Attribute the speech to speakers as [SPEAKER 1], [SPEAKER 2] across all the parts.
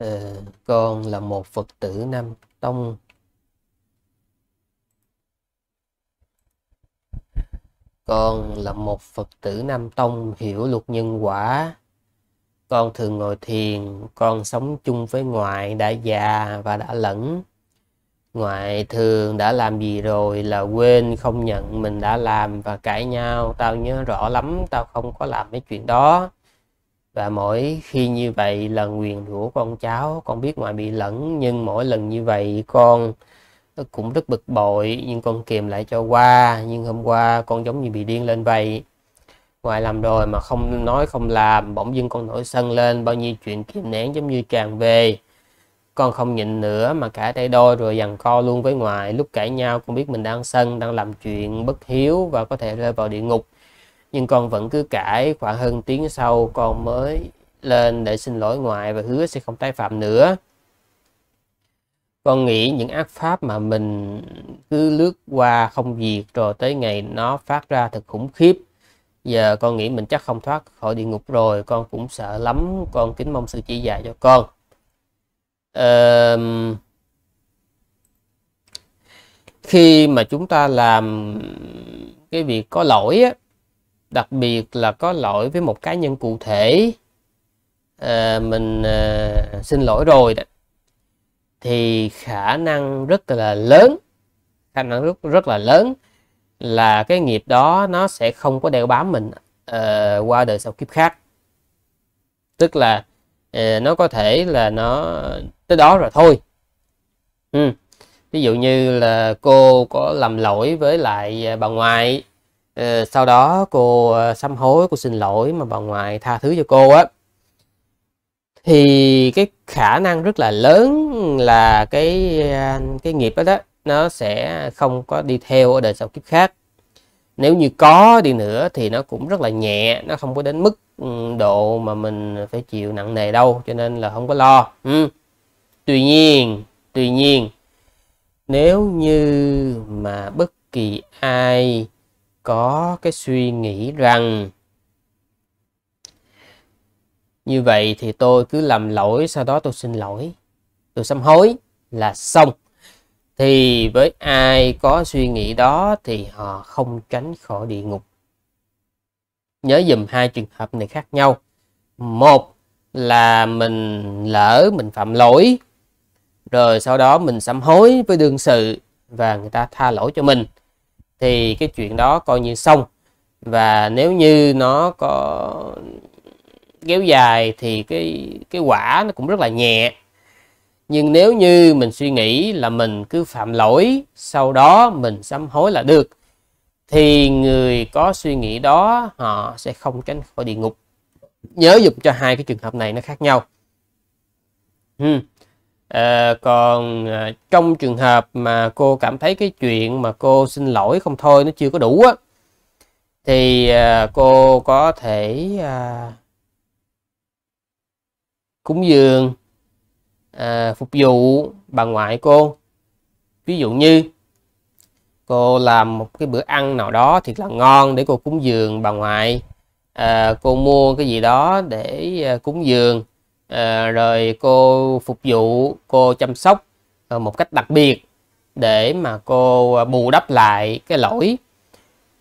[SPEAKER 1] Ờ, con là một Phật tử Nam Tông Con là một Phật tử Nam Tông hiểu luật nhân quả. Con thường ngồi thiền, con sống chung với ngoại đã già và đã lẫn. Ngoại thường đã làm gì rồi là quên không nhận mình đã làm và cãi nhau. Tao nhớ rõ lắm, tao không có làm mấy chuyện đó và mỗi khi như vậy là quyền rủa con cháu con biết ngoài bị lẫn nhưng mỗi lần như vậy con cũng rất bực bội nhưng con kìm lại cho qua nhưng hôm qua con giống như bị điên lên vậy ngoài làm rồi mà không nói không làm bỗng dưng con nổi sân lên bao nhiêu chuyện kìm nén giống như tràn về con không nhịn nữa mà cả tay đôi rồi dằn co luôn với ngoại lúc cãi nhau con biết mình đang sân đang làm chuyện bất hiếu và có thể rơi vào địa ngục nhưng con vẫn cứ cãi khoảng hơn tiếng sau con mới lên để xin lỗi ngoại và hứa sẽ không tái phạm nữa con nghĩ những ác pháp mà mình cứ lướt qua không diệt rồi tới ngày nó phát ra thật khủng khiếp giờ con nghĩ mình chắc không thoát khỏi địa ngục rồi con cũng sợ lắm con kính mong sự chỉ dạy cho con uh, khi mà chúng ta làm cái việc có lỗi á, đặc biệt là có lỗi với một cá nhân cụ thể à, mình à, xin lỗi rồi đó thì khả năng rất là lớn khả năng rất rất là lớn là cái nghiệp đó nó sẽ không có đeo bám mình uh, qua đời sau kiếp khác tức là uh, nó có thể là nó tới đó rồi thôi ừ. ví dụ như là cô có làm lỗi với lại à, bà ngoại Ờ, sau đó cô ờ, sám hối cô xin lỗi mà bà ngoại tha thứ cho cô á thì cái khả năng rất là lớn là cái ờ, cái nghiệp đó, đó nó sẽ không có đi theo ở đời sau kiếp khác nếu như có đi nữa thì nó cũng rất là nhẹ nó không có đến mức ừ, độ mà mình phải chịu nặng nề đâu cho nên là không có lo ừ. tuy nhiên tuy nhiên nếu như mà bất kỳ ai có cái suy nghĩ rằng như vậy thì tôi cứ làm lỗi sau đó tôi xin lỗi tôi sám hối là xong thì với ai có suy nghĩ đó thì họ không tránh khỏi địa ngục nhớ dùm hai trường hợp này khác nhau một là mình lỡ mình phạm lỗi rồi sau đó mình sám hối với đương sự và người ta tha lỗi cho mình thì cái chuyện đó coi như xong và nếu như nó có kéo dài thì cái cái quả nó cũng rất là nhẹ nhưng nếu như mình suy nghĩ là mình cứ phạm lỗi sau đó mình sám hối là được thì người có suy nghĩ đó họ sẽ không tránh khỏi địa ngục nhớ dụng cho hai cái trường hợp này nó khác nhau hmm. À, còn à, trong trường hợp mà cô cảm thấy cái chuyện mà cô xin lỗi không thôi nó chưa có đủ á thì à, cô có thể à, cúng dường à, phục vụ bà ngoại cô ví dụ như cô làm một cái bữa ăn nào đó thiệt là ngon để cô cúng dường bà ngoại à, cô mua cái gì đó để à, cúng dường Ờ, rồi cô phục vụ cô chăm sóc ờ, một cách đặc biệt để mà cô ờ, bù đắp lại cái lỗi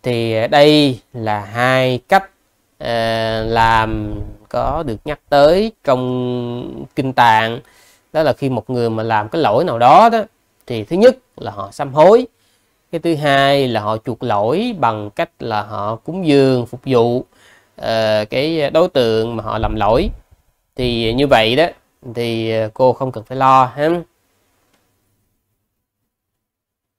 [SPEAKER 1] thì đây là hai cách làm có được nhắc tới trong kinh tạng đó là khi một người mà làm cái lỗi nào đó đó thì thứ nhất là họ sám hối cái thứ hai là họ chuộc lỗi bằng cách là họ cúng dường phục vụ cái đối tượng mà họ làm lỗi thì như vậy đó thì ờ, cô không cần phải lo ha